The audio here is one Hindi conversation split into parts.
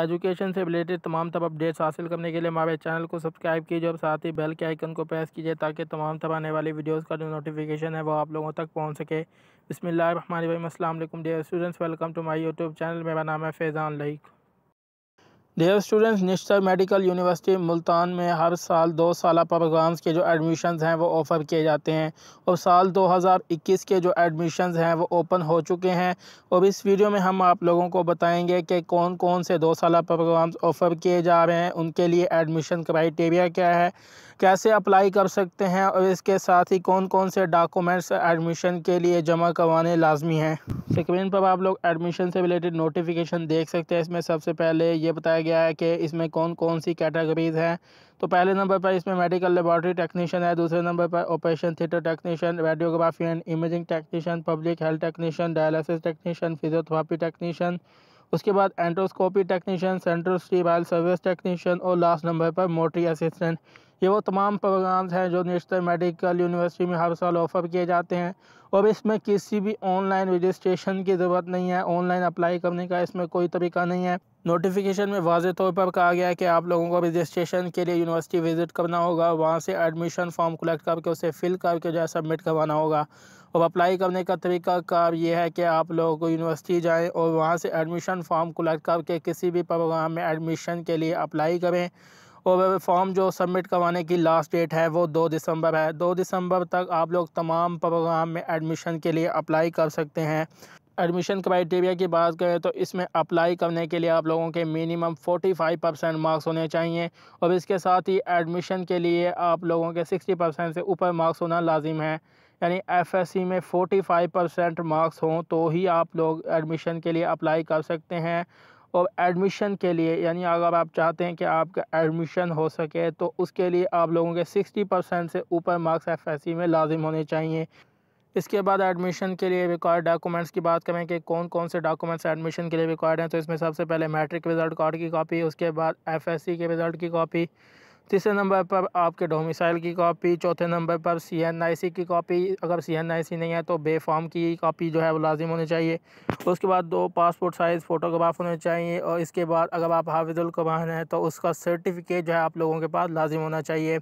एजुकेशन से रिलेटेड तमाम तब अपडेट्स हासिल करने के लिए हमारे चैनल को सब्सक्राइब कीजिए और साथ ही बेल के आइकन को प्रेस कीजिए ताकि तमाम तब आने वाली वीडियोस का जो नोटिफिकेशन है वो आप लोगों तक पहुंच सके रहमान रहीम अस्सलाम वालेकुम dear students welcome to my YouTube channel मेरा नाम है Faizan Laeeq dear students Nishtar medical university Multan में हर साल दो साल प्रोग्राम्स के जो एडमिशन्स हैं वो ऑफ़र किए जाते हैं और साल 2021 के जो एडमिशन्स हैं वो ओपन हो चुके हैं और इस वीडियो में हम आप लोगों को बताएंगे कि कौन कौन से दो साल प्रोग्राम्स ऑफ़र किए जा रहे हैं उनके लिए एडमिशन क्राइटेरिया क्या है कैसे अप्लाई कर सकते हैं और इसके साथ ही कौन कौन से डॉक्यूमेंट्स एडमिशन के लिए जमा करवाने लाजमी हैं स्क्रीन पर आप लोग एडमिशन से रिलेटेड नोटिफिकेशन देख सकते हैं इसमें सबसे पहले ये बताया गया है कि इसमें कौन कौन सी कैटेगरीज हैं तो पहले नंबर पर इसमें मेडिकल लेबॉर्ट्री टेक्नीशियन है दूसरे नंबर पर operation theatre technician radiography and imaging technician public health technician dialysis technician physiotherapy technician उसके बाद enteroscopy technician central sterile service technician और लास्ट नंबर पर मोटरी असिस्टेंट ये वो तमाम प्रोग्राम्स हैं जो नेशनल मेडिकल यूनिवर्सिटी में हर साल ऑफ़र किए जाते हैं और इसमें किसी भी ऑनलाइन रजिस्ट्रेशन की ज़रूरत नहीं है ऑनलाइन अप्लाई करने का इसमें कोई तरीका नहीं है नोटिफिकेशन में वाज तौर पर कहा गया है कि आप लोगों को रजिस्ट्रेशन के लिए यूनिवर्सिटी विज़िट करना होगा वहाँ से एडमिशन फॉर्म कलेक्ट करके उसे फ़िल करके जो है सबमिट करवाना होगा और अप्लाई करने का तरीका कार ये है कि आप लोगों को यूनिवर्सिटी जाएं और वहाँ से एडमिशन फॉर्म कलेक्ट करके किसी भी प्रोग्राम में एडमिशन के लिए अप्लाई करें और फॉर्म जो सबमिट करवाने की लास्ट डेट है वो दो दिसंबर है दो दिसंबर तक आप लोग तमाम प्रोग्राम में एडमिशन के लिए अप्लाई कर सकते हैं एडमिशन क्राइटेरिया की बात करें तो इसमें अप्लाई करने के लिए आप लोगों के मिनिमम 45 परसेंट मार्क्स होने चाहिए और इसके साथ ही एडमिशन के लिए आप लोगों के 60 परसेंट से ऊपर मार्क्स होना लाजिम है यानी एफएससी में 45 परसेंट मार्क्स हों तो ही आप लोग एडमिशन के लिए अप्लाई कर सकते हैं और एडमिशन के लिए यानी अगर आप चाहते हैं कि आपका एडमिशन हो सके तो उसके लिए आप लोगों के 60 परसेंट से ऊपर मार्क्स एफएससी में लाजिम होने चाहिए इसके बाद एडमिशन के लिए रिक्वायर्ड डॉक्यूमेंट्स की बात करें कि कौन कौन से डॉक्यूमेंट्स एडमिशन के लिए रिक्वायर्ड हैं तो इसमें सबसे पहले मैट्रिक रिजल्ट कार्ड की कॉपी उसके बाद एफएससी के रिज़ल्ट की कॉपी तीसरे नंबर पर आपके डोमिसाइल की कॉपी चौथे नंबर पर सी एन आई सी की कॉपी अगर सी एन आई सी नहीं है तो बे फॉर्म की कॉपी जो है वो लाजिम होनी चाहिए उसके बाद दो पासपोर्ट साइज़ फ़ोटोग्राफ होने चाहिए और इसके बाद अगर आप हाफिजुल कुरान हैं तो उसका सर्टिफिकेट जो है आप लोगों के पास लाजिम होना चाहिए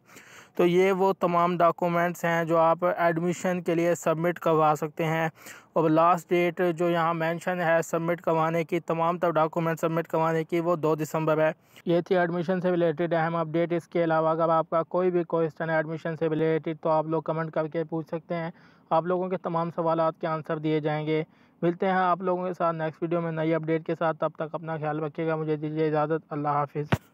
तो ये वो तमाम डॉक्यूमेंट्स हैं जो आप एडमिशन के लिए सबमिट करवा सकते हैं और लास्ट डेट जो यहाँ मेंशन है सबमिट करवाने की तमाम तब डॉक्यूमेंट सबमिट करवाने की वो दो दिसंबर है ये थी एडमिशन से रिलेटेड अहम अपडेट इसके अलावा अगर आपका कोई भी क्वेश्चन है एडमिशन से रिलेटेड तो आप लोग कमेंट करके पूछ सकते हैं आप लोगों के तमाम सवाल के आंसर दिए जाएंगे मिलते हैं आप लोगों के साथ नेक्स्ट वीडियो में नई अपडेट के साथ तब तक अपना ख्याल रखिएगा मुझे दीजिए इजाज़त अल्लाह हाफिज़